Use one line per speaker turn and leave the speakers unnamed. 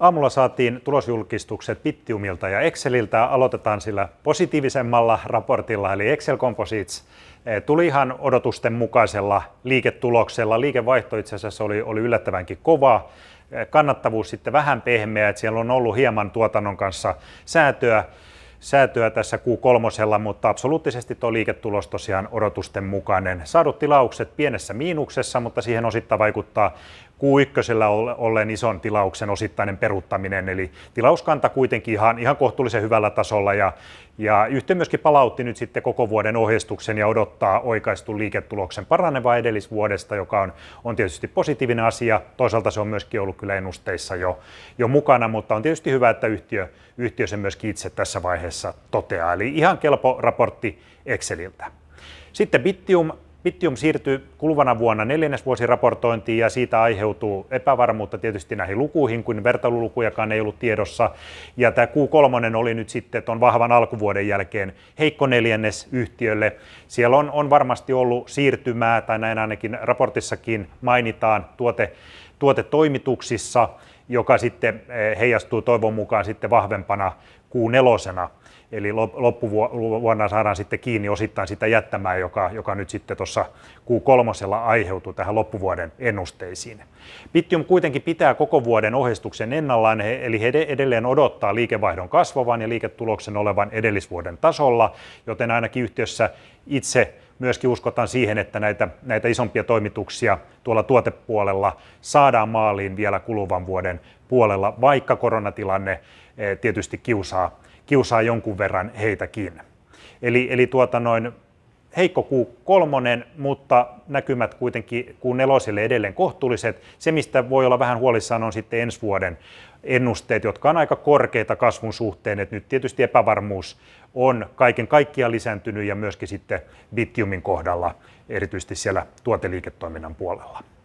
Aamulla saatiin tulosjulkistukset pittiumilta ja Exceliltä. Aloitetaan sillä positiivisemmalla raportilla, eli Excel Composites. Eh, tuli ihan odotusten mukaisella liiketuloksella. Liikevaihto itse asiassa oli, oli yllättävänkin kova. Eh, kannattavuus sitten vähän pehmeä, että siellä on ollut hieman tuotannon kanssa säätöä säätöä tässä q 3 mutta absoluuttisesti tuo liiketulos tosiaan odotusten mukainen. Saadut tilaukset pienessä miinuksessa, mutta siihen osittain vaikuttaa Q1 olleen ison tilauksen osittainen peruttaminen, eli tilauskanta kuitenkin ihan, ihan kohtuullisen hyvällä tasolla ja, ja yhtiö myöskin palautti nyt sitten koko vuoden ohjeistuksen ja odottaa oikaistun liiketuloksen paranevaa edellisvuodesta, joka on, on tietysti positiivinen asia. Toisaalta se on myöskin ollut kyllä ennusteissa jo, jo mukana, mutta on tietysti hyvä, että yhtiö, yhtiö sen myöskin itse tässä vaiheessa toteaa. Eli ihan kelpo raportti Exceliltä. Sitten Bittium Bittium siirtyy kuluvana vuonna neljännesvuosiraportointiin ja siitä aiheutuu epävarmuutta tietysti näihin lukuihin, kun vertailulukujakaan ei ollut tiedossa. Ja tämä Q3 oli nyt sitten on vahvan alkuvuoden jälkeen heikko neljännes yhtiölle. Siellä on, on varmasti ollut siirtymää, tai näin ainakin raportissakin mainitaan tuote, tuotetoimituksissa joka sitten eh, heijastuu toivon mukaan sitten vahvempana q Eli loppuvuonna saadaan sitten kiinni osittain sitä jättämää, joka, joka nyt sitten tuossa Q3 aiheutuu tähän loppuvuoden ennusteisiin. Bittium kuitenkin pitää koko vuoden ohjeistuksen ennallaan, eli he edelleen odottaa liikevaihdon kasvavan ja liiketuloksen olevan edellisvuoden tasolla, joten ainakin yhtiössä itse myöskin uskotaan siihen, että näitä, näitä isompia toimituksia tuolla tuotepuolella saadaan maaliin vielä kuluvan vuoden puolella, vaikka koronatilanne eh, tietysti kiusaa, kiusaa jonkun verran heitäkin. Eli, eli tuota noin, heikko kuu kolmonen, mutta näkymät kuitenkin kuun neloselle edelleen kohtuulliset. Se, mistä voi olla vähän huolissaan, on sitten ensi vuoden ennusteet, jotka on aika korkeita kasvun suhteen. Et nyt tietysti epävarmuus on kaiken kaikkiaan lisääntynyt ja myöskin sitten Bitiumin kohdalla, erityisesti siellä tuoteliiketoiminnan puolella.